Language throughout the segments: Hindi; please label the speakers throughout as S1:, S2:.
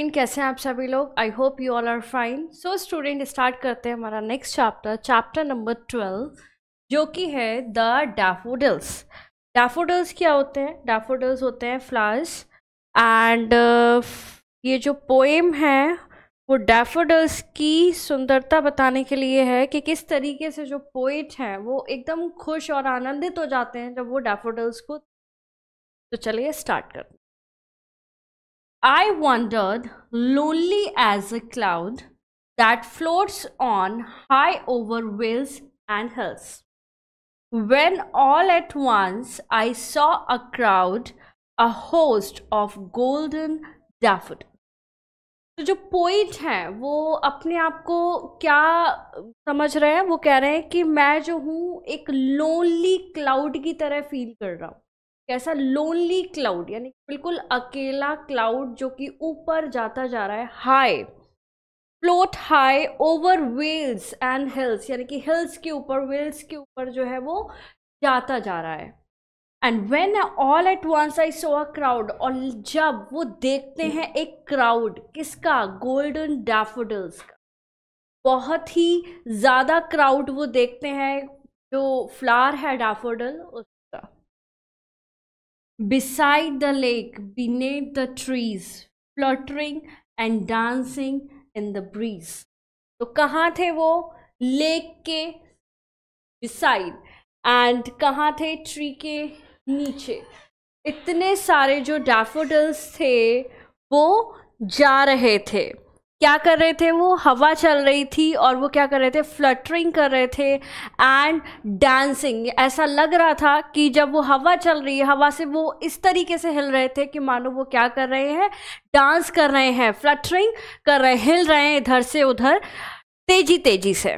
S1: स्टूडेंट कैसे हैं आप सभी लोग I hope you all are fine so student start करते हैं हमारा next chapter chapter number twelve जो कि है द डैफोडल्स डैफोडल्स क्या होते हैं डैफोडल्स होते हैं फ्लावर्स एंड uh, ये जो पोएम है वो डैफोडल्स की सुंदरता बताने के लिए है कि किस तरीके से जो पोइट हैं वो एकदम खुश और आनंदित हो जाते हैं जब वो डैफोडल्स को तो चलिए स्टार्ट करते हैं I wandered lonely as a cloud that floats on high over vales and hills. When all at once I saw a crowd, a host of golden daffodils. तो जो पोइट हैं वो अपने आप को क्या समझ रहे हैं वो कह रहे हैं कि मैं जो हूँ एक लोनली क्लाउड की तरह फील कर रहा हूँ कैसा लोनली क्लाउड यानी बिल्कुल अकेला क्लाउड जो कि ऊपर जाता जा रहा है high float high over vales and hills यानी कि हिल्स के ऊपर व्हील्स के ऊपर जो है वो जाता जा रहा है and when all at once I saw a crowd और जब वो देखते हैं एक क्राउड किसका गोल्डन डैफोडल्स का बहुत ही ज़्यादा क्राउड वो देखते हैं जो फ्लावर है डैफोडल उस beside the lake, beneath the trees, fluttering and dancing in the breeze. तो कहाँ थे वो लेक के बिसाइड एंड कहाँ थे ट्री के नीचे इतने सारे जो डैफोडल्स थे वो जा रहे थे क्या कर रहे थे वो हवा चल रही थी और वो क्या कर रहे थे फ्लटरिंग कर रहे थे एंड डांसिंग ऐसा लग रहा था कि जब वो हवा चल रही है हवा से वो इस तरीके से हिल रहे थे कि मानो वो क्या कर रहे हैं डांस कर रहे हैं फ्लटरिंग कर रहे हिल रहे हैं इधर से उधर तेजी तेजी से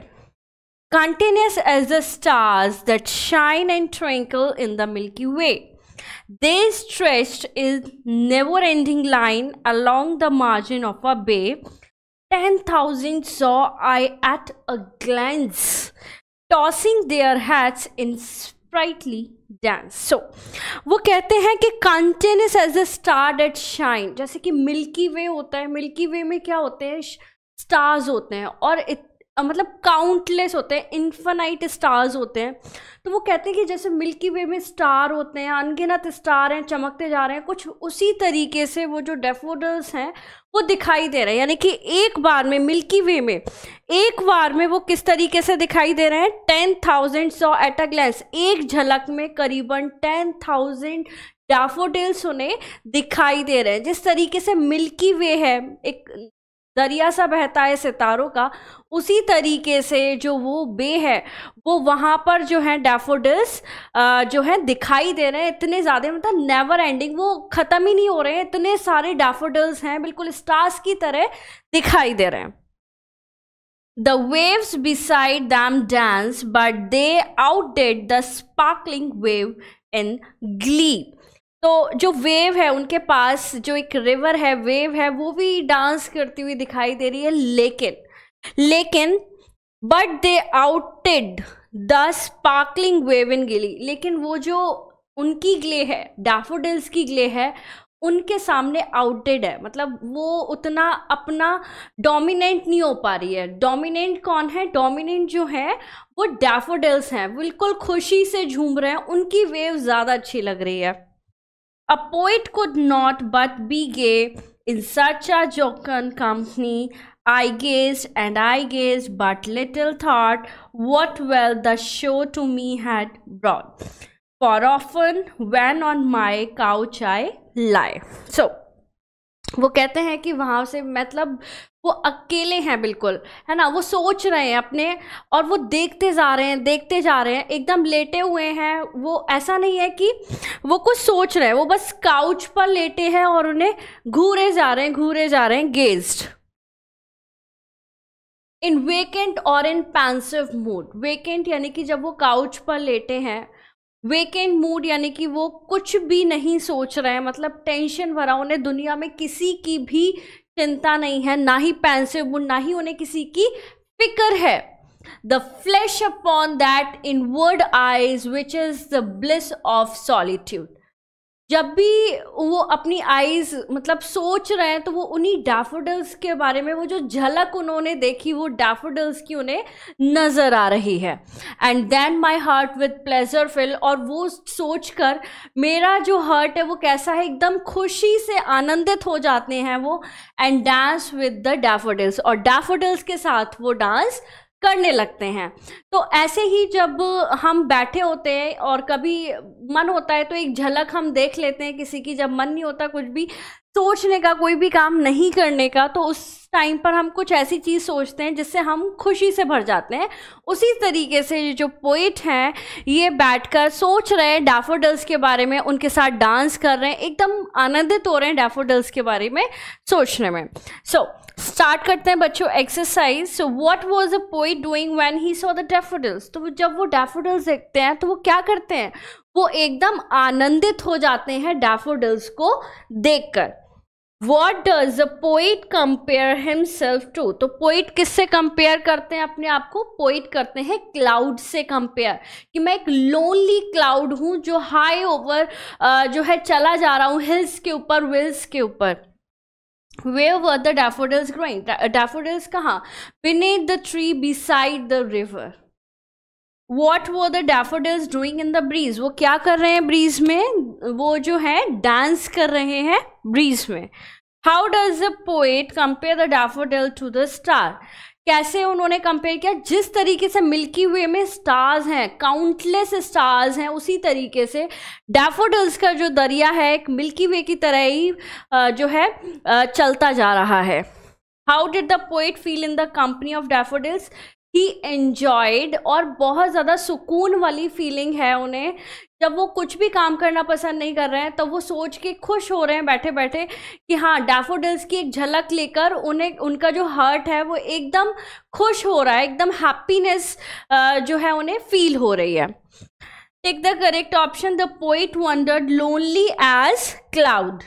S1: continuous as the stars that shine and twinkle in the milky way they stretched is never ending line along the margin of a bay ten thousand saw I at a glance tossing their heads in sprightly dance so वो कहते हैं कि continuous as a star that shine जैसे कि मिल्की वे होता है मिल्की वे में क्या होते हैं स्टार्स होते हैं और इत, मतलब काउंटलेस होते हैं इन्फेनाइट स्टार्स होते हैं तो वो कहते हैं कि जैसे मिल्की वे में स्टार होते हैं अनगिनत स्टार हैं चमकते जा रहे हैं कुछ उसी तरीके से वो जो डेफोडल्स हैं वो दिखाई दे रहे हैं यानी कि एक बार में मिल्की वे में एक बार में वो किस तरीके से दिखाई दे रहे हैं ten thousand saw at a glance एक झलक में करीबन टेन थाउजेंड डाफोडिल्स उन्हें दिखाई दे रहे हैं जिस तरीके से मिल्की वे है एक दरिया सा बहता है सितारों का उसी तरीके से जो वो बे है वो वहाँ पर जो है डैफोडिल्स जो है दिखाई दे रहे हैं इतने ज़्यादा मतलब नेवर एंडिंग वो ख़त्म ही नहीं हो रहे हैं इतने सारे डेफोडिल्स हैं बिल्कुल स्टार्स की तरह दिखाई दे रहे हैं the waves beside them dance but they outdid the sparkling wave in glee तो जो वेव है उनके पास जो एक रिवर है वेव है वो भी डांस करती हुई दिखाई दे रही है लेकिन लेकिन but they outdid the sparkling wave in glee लेकिन वो जो उनकी ग्ले है डैफोडिल्स की ग्ले है उनके सामने आउटेड है मतलब वो उतना अपना डोमिनेंट नहीं हो पा रही है डोमिनेंट कौन है डोमिनेंट जो है वो डैफोडिल्स हैं बिल्कुल खुशी से झूम रहे हैं उनकी वेव ज़्यादा अच्छी लग रही है A poet could not but be gay in such a jocund company. I gazed and I gazed, but little thought what well the show to me had brought. For often, when on my couch I lie. So, वो कहते हैं कि वहाँ से मतलब वो अकेले हैं बिल्कुल है ना वो सोच रहे हैं अपने और वो देखते जा रहे हैं देखते जा रहे हैं एकदम लेटे हुए हैं वो ऐसा नहीं है कि वो कुछ सोच रहे हैं वो बस काउच पर लेटे हैं और उन्हें घूरे जा रहे हैं घूरे जा रहे हैं गेज्ड इन वेकेंट और इन पैंसिव मूड वेकेंट यानी कि जब वो काउच पर लेटे हैं वेकेंट मूड यानी कि वो कुछ भी नहीं सोच रहे हैं मतलब टेंशन भरा उन्हें दुनिया में किसी की भी चिंता नहीं है ना ही पेंसिव मूड ना ही उन्हें किसी की फिक्र है the flash upon that inward eyes which is the bliss of solitude जब भी वो अपनी आईज मतलब सोच रहे हैं तो वो उन्हीं डैफोडल्स के बारे में वो जो झलक उन्होंने देखी वो डैफोडल्स की उन्हें नज़र आ रही है and then my heart with pleasure fill और वो सोच कर मेरा जो हार्ट है वो कैसा है एकदम खुशी से आनंदित हो जाते हैं वो and dance with the daffodils और डैफोडल्स के साथ वो डांस करने लगते हैं तो ऐसे ही जब हम बैठे होते हैं और कभी मन होता है तो एक झलक हम देख लेते हैं किसी की जब मन नहीं होता कुछ भी सोचने का कोई भी काम नहीं करने का तो उस टाइम पर हम कुछ ऐसी चीज़ सोचते हैं जिससे हम खुशी से भर जाते हैं उसी तरीके से जो पोइट हैं ये बैठकर सोच रहे हैं डैफोडल्स के बारे में उनके साथ डांस कर रहे हैं एकदम आनंदित हो रहे हैं डैफोडल्स के बारे में सोचने में सो so, स्टार्ट करते हैं बच्चों exercise so what was a poet doing when he saw the daffodils तो जब वो डैफोडल्स देखते हैं तो वो क्या करते हैं वो एकदम आनंदित हो जाते हैं डैफोडल्स को देखकर what does a poet compare himself to तो पोइट किससे कंपेयर करते हैं अपने आप को पोइट करते हैं क्लाउड से कंपेयर कि मैं एक लोनली क्लाउड हूँ जो हाई ओवर जो है चला जा रहा हूँ हिल्स के ऊपर विल्स के ऊपर where were the growing daffodils कहाँ beneath the tree beside the river what were the daffodils doing in the breeze वो क्या कर रहे हैं ब्रीज में वो जो है डांस कर रहे हैं ब्रीज में how does the poet compare the daffodil to the star कैसे उन्होंने कंपेयर किया जिस तरीके से मिल्की वे में स्टार्स हैं काउंटलेस स्टार्स हैं उसी तरीके से डैफोडल्स का जो दरिया है एक मिल्की वे की तरह ही जो है चलता जा रहा है how did the poet feel in the company of daffodils he enjoyed और बहुत ज़्यादा सुकून वाली फीलिंग है उन्हें जब वो कुछ भी काम करना पसंद नहीं कर रहे हैं तो वो सोच के खुश हो रहे हैं बैठे बैठे कि हाँ डैफोडिल्स की एक झलक लेकर उन्हें उनका जो हर्ट है वो एकदम खुश हो रहा है एकदम हैप्पीनेस जो है उन्हें फील हो रही है take the correct option the poet wandered lonely as cloud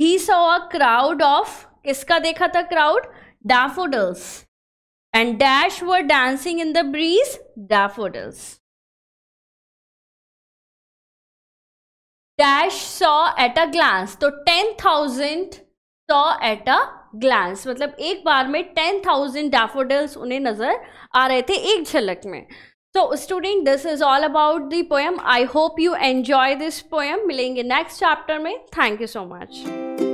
S1: he saw a crowd of किसका देखा था crowd daffodils and dash were dancing in the breeze daffodils dash saw at a glance तो so 10000 saw at a glance मतलब एक बार में टेन थाउजेंड डेफोडल्स उन्हें नजर आ रहे थे एक झलक में so student this is all about the poem I hope you enjoy this poem मिलेंगे नेक्स्ट चैप्टर में थैंक यू सो मच